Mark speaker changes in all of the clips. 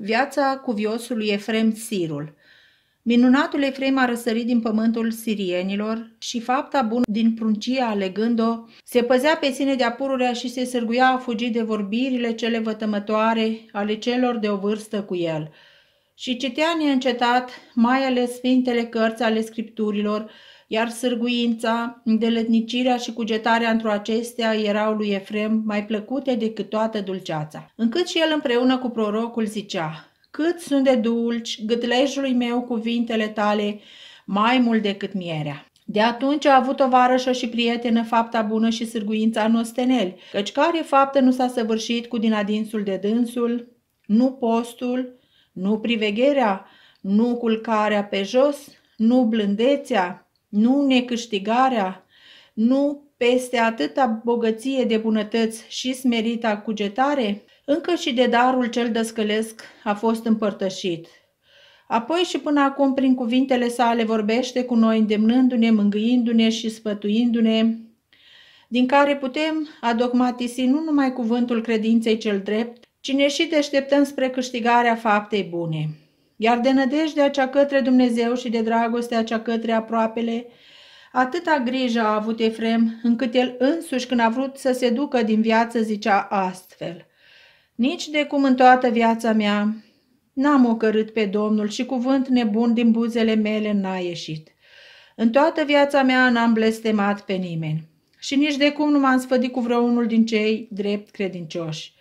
Speaker 1: Viața cuviosului Efrem Sirul Minunatul Efrem a răsărit din pământul sirienilor și fapta bună din pruncia alegând-o, se păzea pe sine de apururea și se sârguia a fugi de vorbirile cele vătămătoare ale celor de o vârstă cu el. Și citea neîncetat, mai ales sfintele cărți ale scripturilor, iar sârguința, îndeletnicirea și cugetarea într-o acestea erau lui Efrem mai plăcute decât toată dulceața. Încât și el împreună cu prorocul zicea, Cât sunt de dulci, gâtlejului meu cuvintele tale, mai mult decât mierea. De atunci a avut o varășă și prietenă fapta bună și sârguința în osteneli, căci care faptă nu s-a săvârșit cu din adinsul de dânsul, nu postul, nu privegherea, nu culcarea pe jos, nu blândețea, nu necâștigarea, nu peste atâta bogăție de bunătăți și smerita cugetare, încă și de darul cel dăscălesc a fost împărtășit. Apoi și până acum prin cuvintele sale vorbește cu noi îndemnându-ne, mângâindu-ne și sfătuindu-ne, din care putem adocmatisi nu numai cuvântul credinței cel drept, ci ne și deșteptăm spre câștigarea faptei bune. Iar de nădejdea cea către Dumnezeu și de dragostea cea către aproapele, atâta grijă a avut Efrem, încât el însuși când a vrut să se ducă din viață zicea astfel. Nici de cum în toată viața mea n-am ocărât pe Domnul și cuvânt nebun din buzele mele n-a ieșit. În toată viața mea n-am blestemat pe nimeni și nici de cum nu m-am sfădit cu vreunul din cei drept credincioși.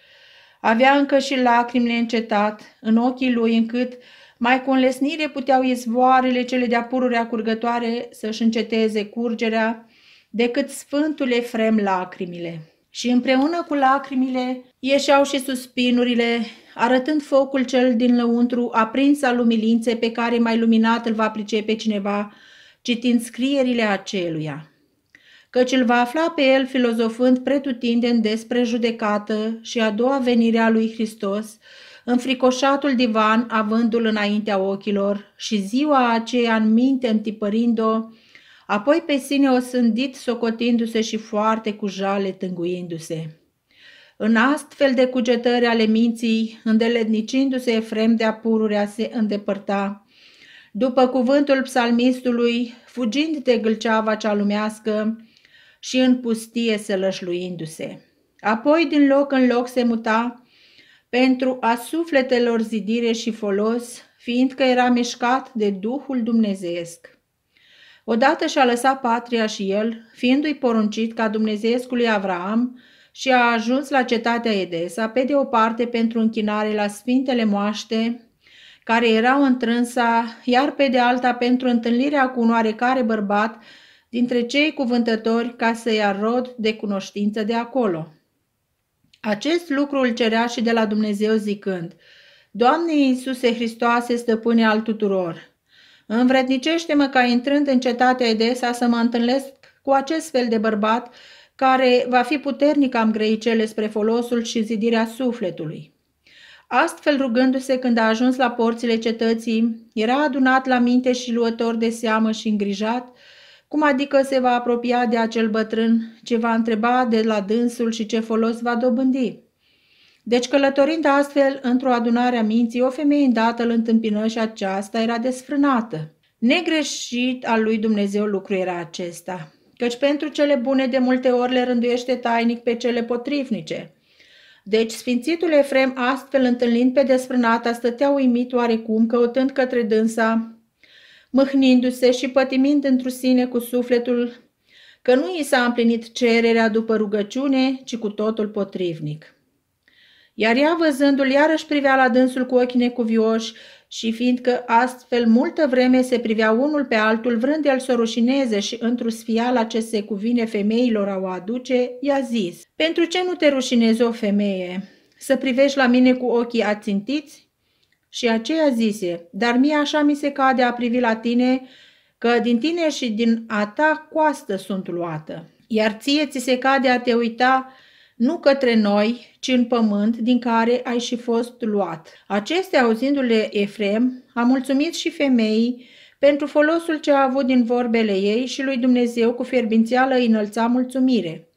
Speaker 1: Avea încă și lacrimile încetat în ochii lui încât mai cu înlesnire puteau izvoarele cele de-a pururea curgătoare să-și înceteze curgerea, decât Sfântul Efrem lacrimile. Și împreună cu lacrimile ieșeau și suspinurile, arătând focul cel din lăuntru aprins al umilinței pe care mai luminat îl va pricepe cineva, citind scrierile aceluia căci îl va afla pe el filozofând pretutindeni despre judecată și a doua venire a lui Hristos, înfricoșatul divan avându-l înaintea ochilor și ziua aceea în minte întipărind-o, apoi pe sine o sândit socotindu-se și foarte cu jale tânguindu-se. În astfel de cugetări ale minții, îndelednicindu se Efrem de-a pururea se îndepărta. După cuvântul psalmistului, fugind de gâlceava cea lumească, și în pustie sălășluindu-se. Apoi din loc în loc se muta pentru a sufletelor zidire și folos, fiindcă era mișcat de Duhul Dumnezeesc. Odată și-a lăsat patria și el, fiindu-i poruncit ca Dumnezeescului Avraam, și a ajuns la cetatea Edesa, pe de o parte pentru închinare la Sfintele Moaște, care erau întrânsa, iar pe de alta pentru întâlnirea cu un oarecare bărbat dintre cei cuvântători ca să-i arod de cunoștință de acolo. Acest lucru îl cerea și de la Dumnezeu zicând, Doamne Iisuse Hristoase, stăpâne al tuturor, învrednicește-mă ca intrând în cetatea Edesa să mă întâlnesc cu acest fel de bărbat care va fi puternic am cele spre folosul și zidirea sufletului. Astfel rugându-se când a ajuns la porțile cetății, era adunat la minte și luător de seamă și îngrijat, cum adică se va apropia de acel bătrân, ce va întreba de la dânsul și ce folos va dobândi? Deci călătorind astfel într-o adunare a minții, o femeie îndată îl întâmpină și aceasta era desfrânată. Negreșit al lui Dumnezeu lucru era acesta, căci pentru cele bune de multe ori le rânduiește tainic pe cele potrivnice. Deci sfințitul Efrem astfel întâlnind pe desfrânata stătea uimit oarecum căutând către dânsa mâhnindu-se și pătimind într-o sine cu sufletul că nu i s-a împlinit cererea după rugăciune, ci cu totul potrivnic. Iar ea, văzându-l, iarăși privea la dânsul cu ochii necuvioși și fiindcă astfel multă vreme se privea unul pe altul, vrând el să rușineze și într-o sfiala ce se cuvine femeilor a o aduce, i-a zis, Pentru ce nu te rușinezi o femeie? Să privești la mine cu ochii ațintiți? Și aceea zise, dar mie așa mi se cade a privi la tine, că din tine și din a ta coastă sunt luată. Iar ție ți se cade a te uita nu către noi, ci în pământ din care ai și fost luat. Acestea, auzindu-le Efrem, a mulțumit și femeii pentru folosul ce a avut din vorbele ei și lui Dumnezeu cu fierbințeală înălța mulțumire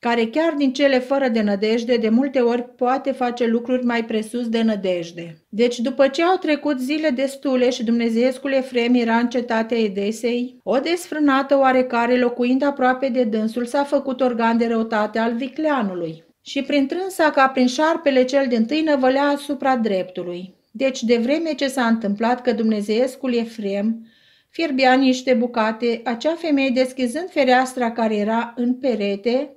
Speaker 1: care chiar din cele fără de nădejde de multe ori poate face lucruri mai presus de nădejde. Deci după ce au trecut zile destule și Dumnezeescul Efrem era în cetatea Edesei, o desfrânată oarecare locuind aproape de dânsul s-a făcut organ de răutate al vicleanului și prin trânsa ca prin șarpele cel din tâi năvălea asupra dreptului. Deci de vreme ce s-a întâmplat că Dumnezeescul Efrem fierbea niște bucate, acea femeie deschizând fereastra care era în perete,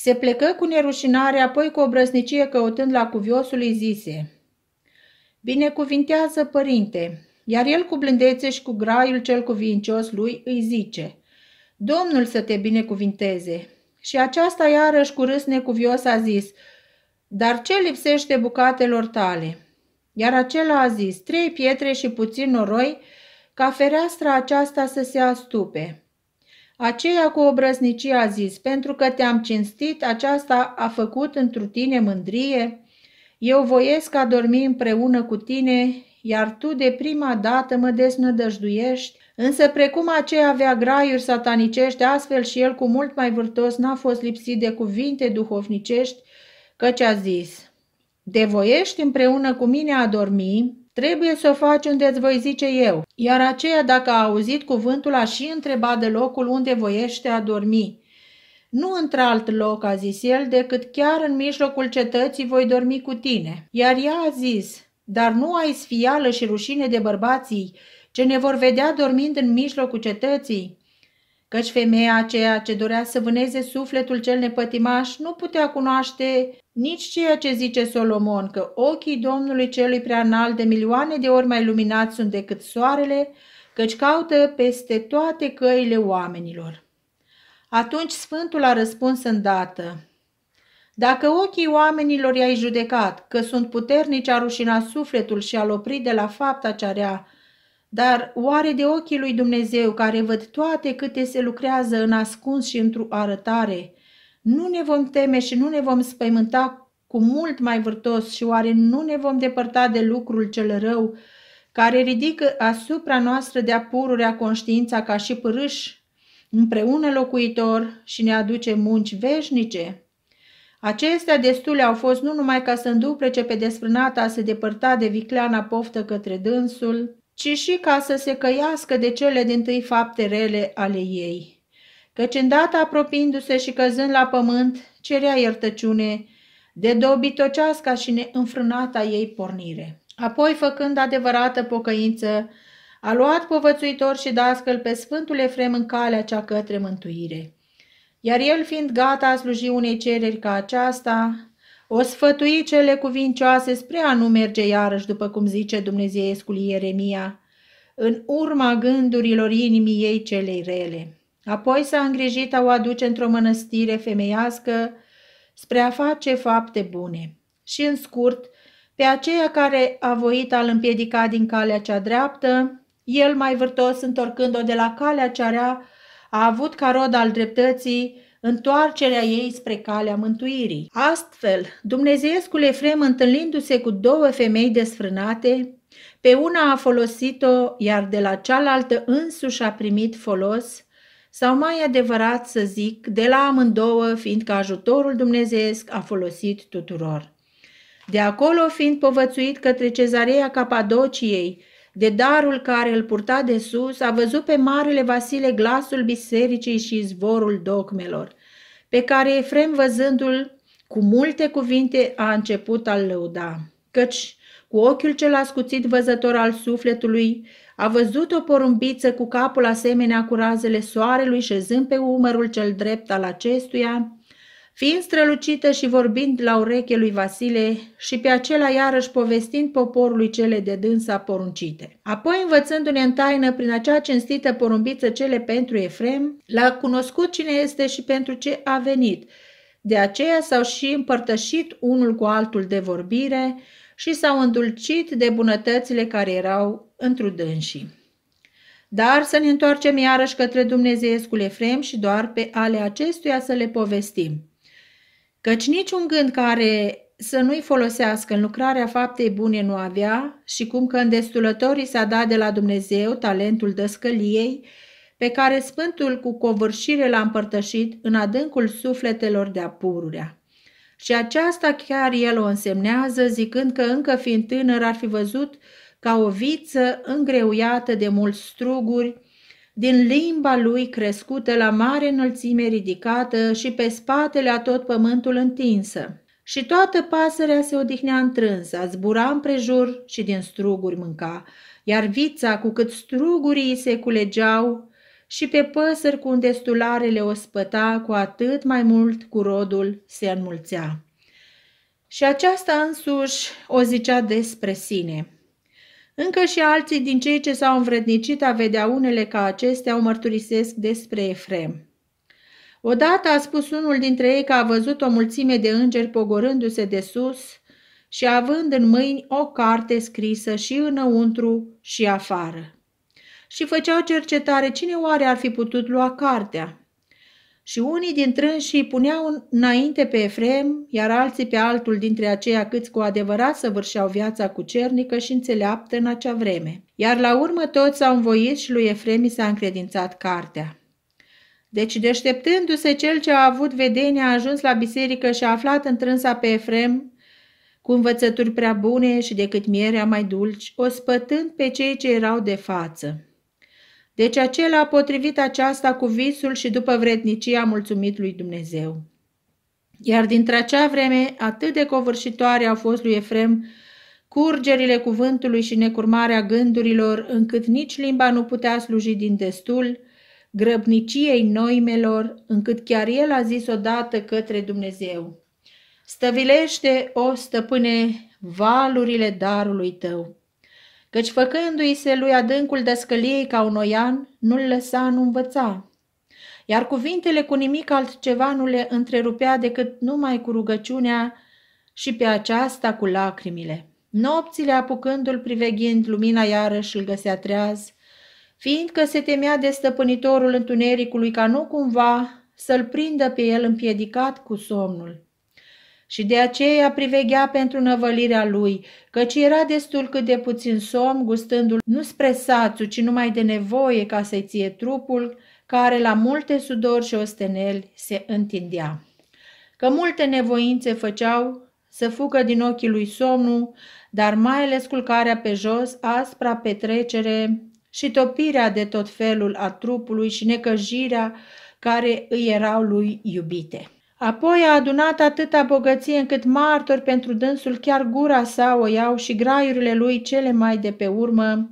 Speaker 1: se plecă cu nerușinare, apoi cu brăsnicie căutând la cuviosul îi zise Binecuvintează, părinte! Iar el cu blândețe și cu graiul cel cuvincios lui îi zice Domnul să te binecuvinteze! Și aceasta iarăși cu râs necuvios a zis Dar ce lipsește bucatelor tale? Iar acela a zis Trei pietre și puțin noroi ca fereastra aceasta să se astupe. Aceea cu obrăznicie a zis, pentru că te-am cinstit, aceasta a făcut întru tine mândrie? Eu voiesc a dormi împreună cu tine, iar tu de prima dată mă desnădăjduiești, însă precum aceea avea graiuri satanicești, astfel și el cu mult mai vârtos n-a fost lipsit de cuvinte duhovnicești, căci a zis, Devoiești împreună cu mine a dormi, Trebuie să o faci unde îți voi zice eu. Iar aceea, dacă a auzit cuvântul, a și întrebat de locul unde voiește a dormi. Nu într-alt loc, a zis el, decât chiar în mijlocul cetății voi dormi cu tine. Iar ea a zis, dar nu ai sfială și rușine de bărbații, ce ne vor vedea dormind în mijlocul cetății? căci femeia aceea ce dorea să vâneze sufletul cel nepătimaș nu putea cunoaște nici ceea ce zice Solomon, că ochii Domnului celui prea înalt de milioane de ori mai luminați sunt decât soarele, căci caută peste toate căile oamenilor. Atunci Sfântul a răspuns îndată, Dacă ochii oamenilor i-ai judecat, că sunt puternici a rușina sufletul și a opri de la fapta ce rea, dar oare de ochii lui Dumnezeu, care văd toate câte se lucrează în ascuns și într-o arătare, nu ne vom teme și nu ne vom spăimânta cu mult mai vârtos și oare nu ne vom depărta de lucrul cel rău, care ridică asupra noastră de-a pururea conștiința ca și pârâși, împreună locuitor și ne aduce munci veșnice? Acestea destule au fost nu numai ca să înduplece pe desfrânata a se depărta de vicleana poftă către dânsul, ci și ca să se căiască de cele din tâi fapte rele ale ei. Căci îndată apropiindu-se și căzând la pământ, cerea iertăciune de dobitoceasca și neînfrânata ei pornire. Apoi, făcând adevărată pocăință, a luat povățuitor și dascăl pe Sfântul Efrem în calea cea către mântuire. Iar el, fiind gata a sluji unei cereri ca aceasta, o sfătui cele cuvincioase spre a nu merge iarăși după cum zice Dumnezeiescul Ieremia, în urma gândurilor inimii ei celei rele. Apoi s-a îngrijit a o aduce într-o mănăstire femeiască spre a face fapte bune. Și în scurt, pe aceea care a voit a-l împiedica din calea cea dreaptă, el mai vârtos întorcând-o de la calea cea rea, a avut ca rod al dreptății întoarcerea ei spre calea mântuirii. Astfel, Dumnezeescul Efrem, întâlnindu-se cu două femei desfrânate, pe una a folosit-o, iar de la cealaltă însuși a primit folos, sau mai adevărat să zic, de la amândouă, fiindcă ajutorul Dumnezeiesc a folosit tuturor. De acolo, fiind povățuit către cezarea Capadociei, de darul care îl purta de sus, a văzut pe Marele Vasile glasul bisericii și zvorul dogmelor, pe care Efrem văzându-l cu multe cuvinte a început a-l lăuda, căci cu ochiul cel ascuțit văzător al sufletului, a văzut o porumbiță cu capul asemenea cu razele soarelui șezând pe umărul cel drept al acestuia, Fiind strălucită și vorbind la ureche lui Vasile și pe acela iarăși povestind poporului cele de dânsa poruncite. Apoi învățându-ne în taină prin acea cinstită porumbiță cele pentru Efrem, l-a cunoscut cine este și pentru ce a venit. De aceea s-au și împărtășit unul cu altul de vorbire și s-au îndulcit de bunătățile care erau întru dânsii. Dar să ne întoarcem iarăși către Dumnezeiescul Efrem și doar pe ale acestuia să le povestim căci niciun gând care să nu-i folosească în lucrarea faptei bune nu avea și cum că destulătorii s-a dat de la Dumnezeu talentul dăscăliei, pe care Sfântul cu covârșire l-a împărtășit în adâncul sufletelor de apururea. Și aceasta chiar el o însemnează, zicând că încă fiind tânăr ar fi văzut ca o viță îngreuiată de mulți struguri, din limba lui crescută la mare înălțime ridicată și pe spatele a tot pământul întinsă. Și toată pasărea se odihnea întrânsă, zbura împrejur și din struguri mânca, iar vița cu cât strugurii se culegeau și pe păsări cu destulare le ospăta, cu atât mai mult cu rodul se înmulțea. Și aceasta însuși o zicea despre sine – încă și alții din cei ce s-au învrednicit a vedea unele ca acestea o mărturisesc despre Efrem. Odată a spus unul dintre ei că a văzut o mulțime de îngeri pogorându-se de sus și având în mâini o carte scrisă și înăuntru și afară. Și făceau cercetare cine oare ar fi putut lua cartea și unii din și puneau înainte pe Efrem, iar alții pe altul dintre aceia câți cu adevărat săvârșeau viața cernică și înțeleaptă în acea vreme. Iar la urmă toți s-au învoit și lui Efrem i s-a încredințat cartea. Deci deșteptându-se cel ce a avut vedenia a ajuns la biserică și a aflat întrânsa pe Efrem cu învățături prea bune și decât mierea mai dulci, ospătând pe cei ce erau de față. Deci acela a potrivit aceasta cu visul și după vrednicia mulțumit lui Dumnezeu. Iar dintre acea vreme atât de covârșitoare au fost lui Efrem curgerile cuvântului și necurmarea gândurilor, încât nici limba nu putea sluji din destul, grăbniciei noimelor, încât chiar el a zis odată către Dumnezeu. Stăvilește, o stăpâne, valurile darului tău căci făcându-i se lui adâncul de scăliei ca un oian, nu-l lăsa, nu învăța. Iar cuvintele cu nimic altceva nu le întrerupea decât numai cu rugăciunea și pe aceasta cu lacrimile. Nopțile apucându-l priveghind, lumina iarăși îl găsea treaz, fiindcă se temea de stăpânitorul întunericului ca nu cumva să-l prindă pe el împiedicat cu somnul și de aceea priveghea pentru năvălirea lui, căci era destul cât de puțin somn, gustându-l nu spre sațu, ci numai de nevoie ca să-i ție trupul, care la multe sudori și osteneli se întindea. Că multe nevoințe făceau să fugă din ochii lui somnul, dar mai ales culcarea pe jos, aspra petrecere și topirea de tot felul a trupului și necăjirea care îi erau lui iubite. Apoi a adunat atâta bogăție încât martori pentru dânsul chiar gura sa o iau și graiurile lui cele mai de pe urmă,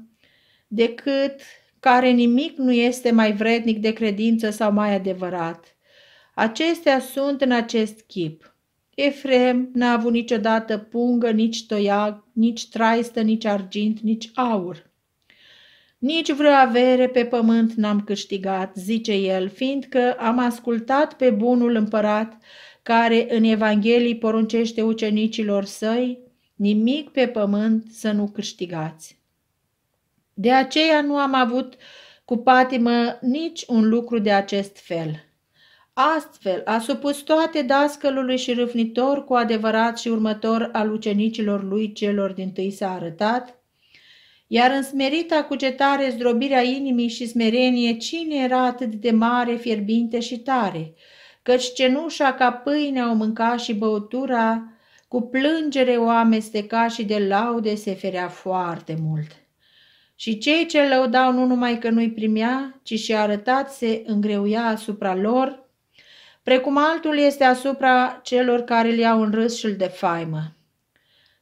Speaker 1: decât care nimic nu este mai vrednic de credință sau mai adevărat. Acestea sunt în acest chip. Efrem n-a avut niciodată pungă, nici toiag, nici traistă, nici argint, nici aur. Nici vreo avere pe pământ n-am câștigat, zice el, fiindcă am ascultat pe bunul împărat, care în Evanghelii poruncește ucenicilor săi, nimic pe pământ să nu câștigați. De aceea nu am avut cu patimă nici un lucru de acest fel. Astfel a supus toate dascălului și râfnitor cu adevărat și următor al ucenicilor lui celor din tâi s-a arătat, iar în smerita cugetare, zdrobirea inimii și smerenie, cine era atât de mare, fierbinte și tare? Căci cenușa ca pâine o mânca și băutura, cu plângere o amesteca și de laude se ferea foarte mult. Și cei ce lăudau nu numai că nu-i primea, ci și arătat se îngreuia asupra lor, precum altul este asupra celor care îl iau în râs și îl faimă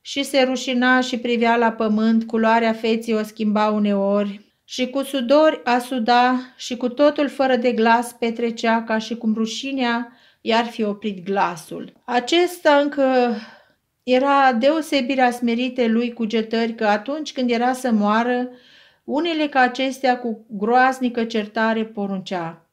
Speaker 1: și se rușina și privea la pământ, culoarea feții o schimba uneori și cu sudori a suda și cu totul fără de glas petrecea ca și cum rușinea i-ar fi oprit glasul. Acesta încă era deosebirea smerite lui cugetări că atunci când era să moară, unele ca acestea cu groaznică certare poruncea.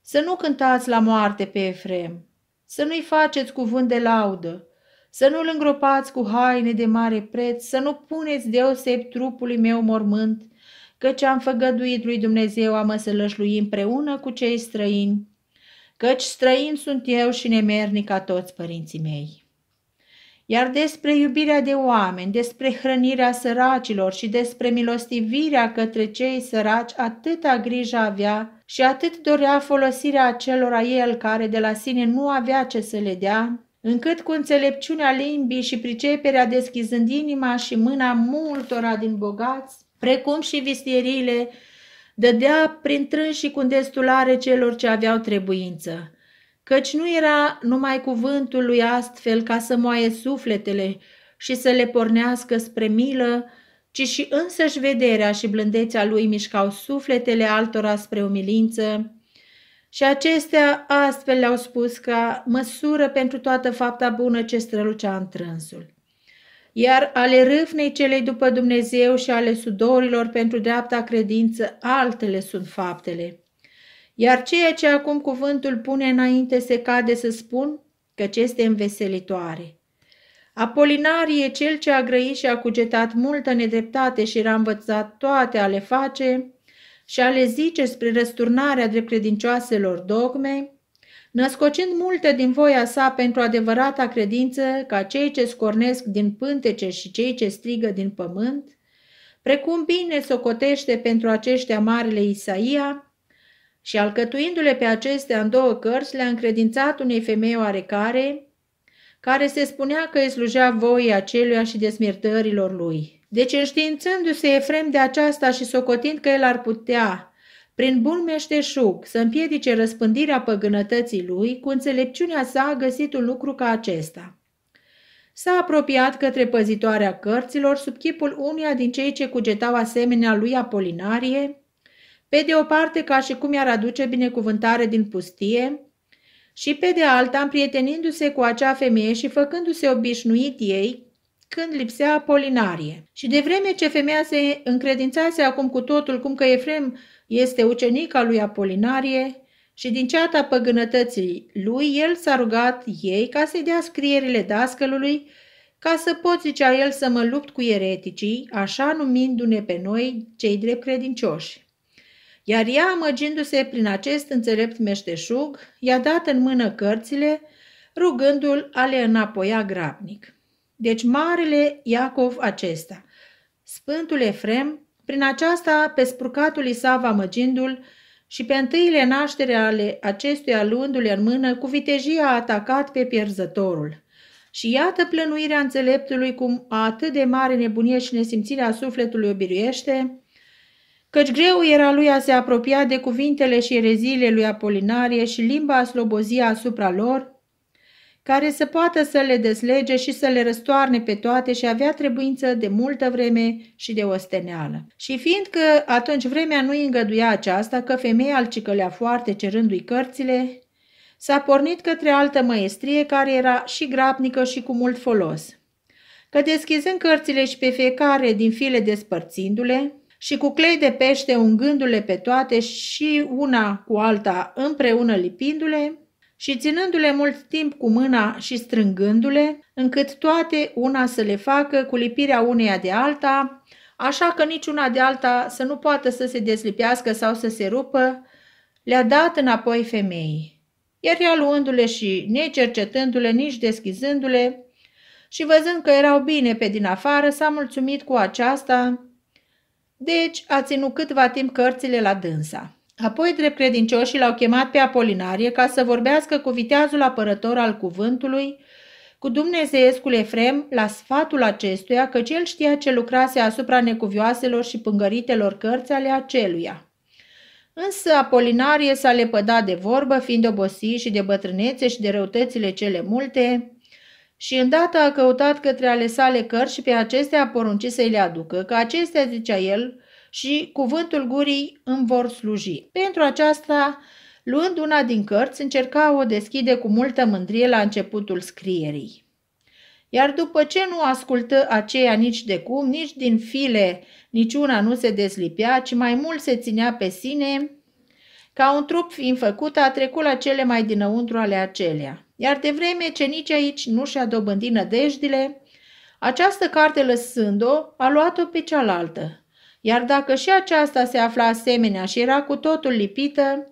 Speaker 1: Să nu cântați la moarte pe Efrem, să nu-i faceți cuvânt de laudă, să nu-l îngropați cu haine de mare preț, să nu puneți deoseb trupului meu mormânt, căci am făgăduit lui Dumnezeu a mă sălășlui împreună cu cei străini, căci străini sunt eu și nemernic ca toți părinții mei. Iar despre iubirea de oameni, despre hrănirea săracilor și despre milostivirea către cei săraci, atâta grijă avea și atât dorea folosirea acelora el care de la sine nu avea ce să le dea, încât cu înțelepciunea limbii și priceperea deschizând inima și mâna multora din bogați, precum și vistieriile, dădea prin și cu destulare celor ce aveau trebuință. Căci nu era numai cuvântul lui astfel ca să moaie sufletele și să le pornească spre milă, ci și însăși vederea și blândețea lui mișcau sufletele altora spre umilință, și acestea astfel le-au spus ca măsură pentru toată fapta bună ce strălucea în trânsul. Iar ale râvnei celei după Dumnezeu și ale sudorilor pentru dreapta credință, altele sunt faptele. Iar ceea ce acum cuvântul pune înainte se cade să spun ce este înveselitoare. Apolinarie, cel ce a grăit și a cugetat multă nedreptate și era a învățat toate ale face, și a le zice spre răsturnarea dreptcredincioaselor dogme, născocind multe din voia sa pentru adevărata credință ca cei ce scornesc din pântece și cei ce strigă din pământ, precum bine socotește pentru aceștia marele Isaia și alcătuindu-le pe acestea în două cărți le-a încredințat unei femei oarecare, care se spunea că îi slujea voia aceluia și desmiertărilor lui. Deci înștiințându-se Efrem de aceasta și socotind că el ar putea, prin bun meșteșug, să împiedice răspândirea păgânătății lui, cu înțelepciunea sa a găsit un lucru ca acesta. S-a apropiat către păzitoarea cărților sub chipul unuia din cei ce cugetau asemenea lui Apolinarie, pe de o parte ca și cum i-ar aduce binecuvântare din pustie, și pe de alta împrietenindu-se cu acea femeie și făcându-se obișnuit ei când lipsea Polinarie. Și de vreme ce femeia se încredințase acum cu totul cum că Efrem este ucenica lui Apolinarie și din ceata păgânătății lui, el s-a rugat ei ca să-i dea scrierile dascălului ca să pot, zicea el, să mă lupt cu ereticii, așa numindu-ne pe noi cei drept credincioși. Iar ea, amăgindu-se prin acest înțelept meșteșug, i-a dat în mână cărțile, rugându-l a le înapoia grabnic deci marele Iacov acesta. Sfântul Efrem, prin aceasta pe spurcatul Isava amăgindu-l și pe întâile naștere ale acestuia luându-le în mână, cu vitejia a atacat pe pierzătorul. Și iată plănuirea înțeleptului cum a atât de mare nebunie și nesimțirea sufletului obiruiește, căci greu era lui a se apropia de cuvintele și ereziile lui Apolinarie și limba a slobozia asupra lor, care să poată să le deslege și să le răstoarne pe toate și avea trebuință de multă vreme și de osteneală. Și fiindcă atunci vremea nu îngăduia aceasta, că femeia îl cicălea foarte cerându-i cărțile, s-a pornit către altă măestrie care era și grapnică și cu mult folos. Că deschizând cărțile și pe fiecare din file despărțindu-le, și cu clei de pește ungându-le pe toate și una cu alta împreună lipindu-le, și ținându-le mult timp cu mâna și strângându-le, încât toate una să le facă cu lipirea uneia de alta, așa că niciuna de alta să nu poată să se deslipească sau să se rupă, le-a dat înapoi femeii. Iar ea luându-le și necercetându-le, nici deschizându-le, și văzând că erau bine pe din afară, s-a mulțumit cu aceasta, deci a ținut câtva timp cărțile la dânsa. Apoi, drept credincioșii l-au chemat pe Apolinarie ca să vorbească cu viteazul apărător al cuvântului, cu dumnezeiescul Efrem, la sfatul acestuia, că el știa ce lucrase asupra necuvioaselor și pângăritelor cărți ale aceluia. Însă Apolinarie s-a lepădat de vorbă, fiind obosit și de bătrânețe și de răutățile cele multe, și îndată a căutat către ale sale cărți și pe acestea a poruncit să-i le aducă, că acestea, zicea el, și cuvântul gurii îmi vor sluji. Pentru aceasta, luând una din cărți, încerca o deschide cu multă mândrie la începutul scrierii. Iar după ce nu ascultă aceea nici de cum, nici din file, niciuna nu se deslipea, ci mai mult se ținea pe sine, ca un trup fiind făcut, a trecut la cele mai dinăuntru ale acelea. Iar de vreme ce nici aici nu și-a dobândit nădejdile, această carte lăsând-o, a luat-o pe cealaltă, iar dacă și aceasta se afla asemenea și era cu totul lipită,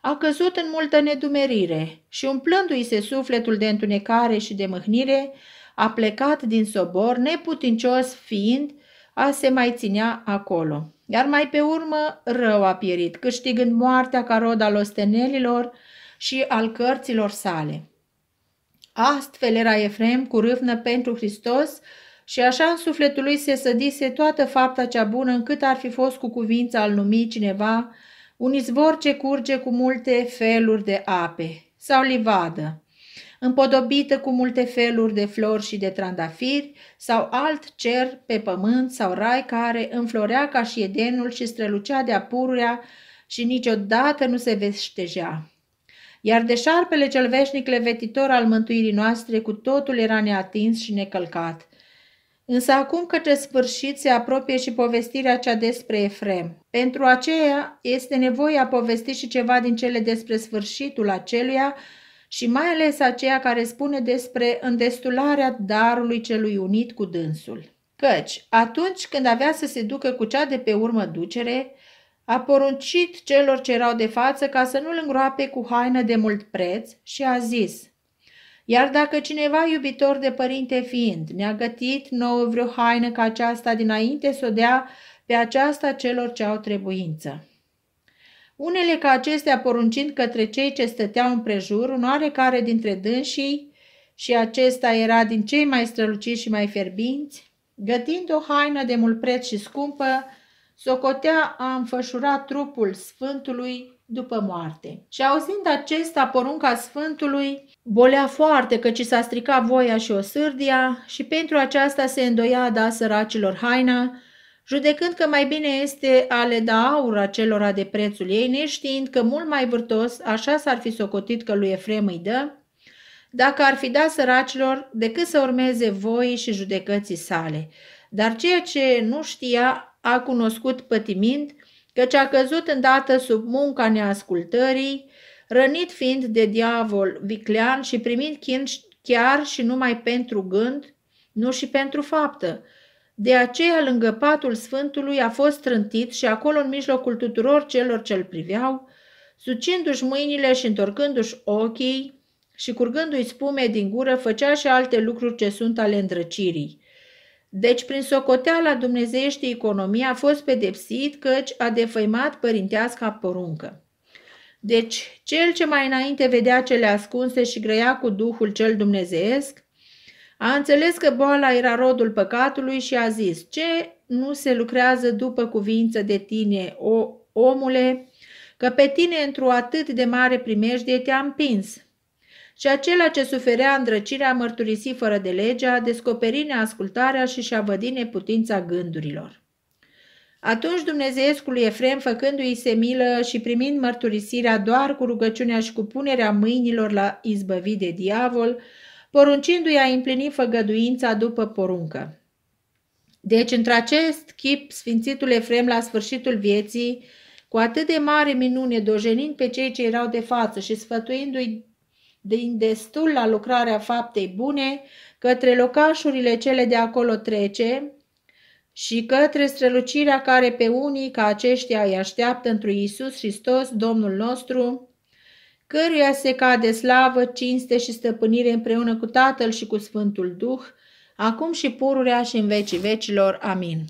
Speaker 1: a căzut în multă nedumerire și umplându-i se sufletul de întunecare și de mâhnire, a plecat din sobor, neputincios fiind, a se mai ținea acolo. Iar mai pe urmă rău a pierit, câștigând moartea ca rod al ostenelilor și al cărților sale. Astfel era Efrem cu râvnă pentru Hristos și așa în sufletul lui se sădise toată fapta cea bună încât ar fi fost cu cuvința al numi cineva un izvor ce curge cu multe feluri de ape sau livadă, împodobită cu multe feluri de flori și de trandafiri sau alt cer pe pământ sau rai care înflorea ca și Edenul și strălucea de-a și niciodată nu se veștejea iar de șarpele cel veșnic levetitor al mântuirii noastre cu totul era neatins și necălcat, Însă acum către sfârșit se apropie și povestirea cea despre Efrem. Pentru aceea este nevoie a povesti și ceva din cele despre sfârșitul aceluia și mai ales aceea care spune despre îndestularea darului celui unit cu dânsul. Căci, atunci când avea să se ducă cu cea de pe urmă ducere, a poruncit celor ce erau de față ca să nu-l îngroape cu haină de mult preț și a zis – iar dacă cineva iubitor de părinte fiind ne-a gătit nouă vreo haină ca aceasta dinainte să o dea pe aceasta celor ce au trebuință. Unele ca acestea poruncind către cei ce stăteau în prejur, un oarecare dintre dânsii, și acesta era din cei mai străluciți și mai fierbinți, gătind o haină de mult preț și scumpă, socotea a înfășurat trupul Sfântului după moarte. Și auzind acesta porunca Sfântului, bolea foarte ci s-a stricat voia și o sârdia și pentru aceasta se îndoia a da săracilor haina, judecând că mai bine este a le da aur acelora de prețul ei, neștiind că mult mai vârtos așa s-ar fi socotit că lui Efrem îi dă, dacă ar fi dat săracilor decât să urmeze voi și judecății sale. Dar ceea ce nu știa a cunoscut pătimind, căci a căzut îndată sub munca neascultării, rănit fiind de diavol viclean și primind chin chiar și numai pentru gând, nu și pentru faptă. De aceea, lângă patul Sfântului a fost trântit și acolo, în mijlocul tuturor celor ce-l priveau, sucindu-și mâinile și întorcându-și ochii și curgându-i spume din gură, făcea și alte lucruri ce sunt ale îndrăcirii. Deci, prin socoteala dumnezeiește economie, a fost pedepsit căci a defăimat părintească poruncă. Deci, cel ce mai înainte vedea cele ascunse și grăia cu Duhul cel dumnezeiesc, a înțeles că boala era rodul păcatului și a zis, ce nu se lucrează după cuvință de tine, o omule, că pe tine într-o atât de mare primejdie te-a împins și acela ce suferea îndrăcirea mărturisi fără de legea, descoperi neascultarea și și-a vădit neputința gândurilor. Atunci Dumnezeescul Efrem, făcându-i se milă și primind mărturisirea doar cu rugăciunea și cu punerea mâinilor la izbăvit de diavol, poruncindu-i a împlini făgăduința după poruncă. Deci, într-acest chip, Sfințitul Efrem, la sfârșitul vieții, cu atât de mare minune, dojenind pe cei ce erau de față și sfătuindu-i din destul la lucrarea faptei bune, către locașurile cele de acolo trece și către strălucirea care pe unii ca aceștia îi așteaptă întru Iisus Hristos, Domnul nostru, căruia se cade slavă, cinste și stăpânire împreună cu Tatăl și cu Sfântul Duh, acum și pururea și în vecii vecilor. Amin.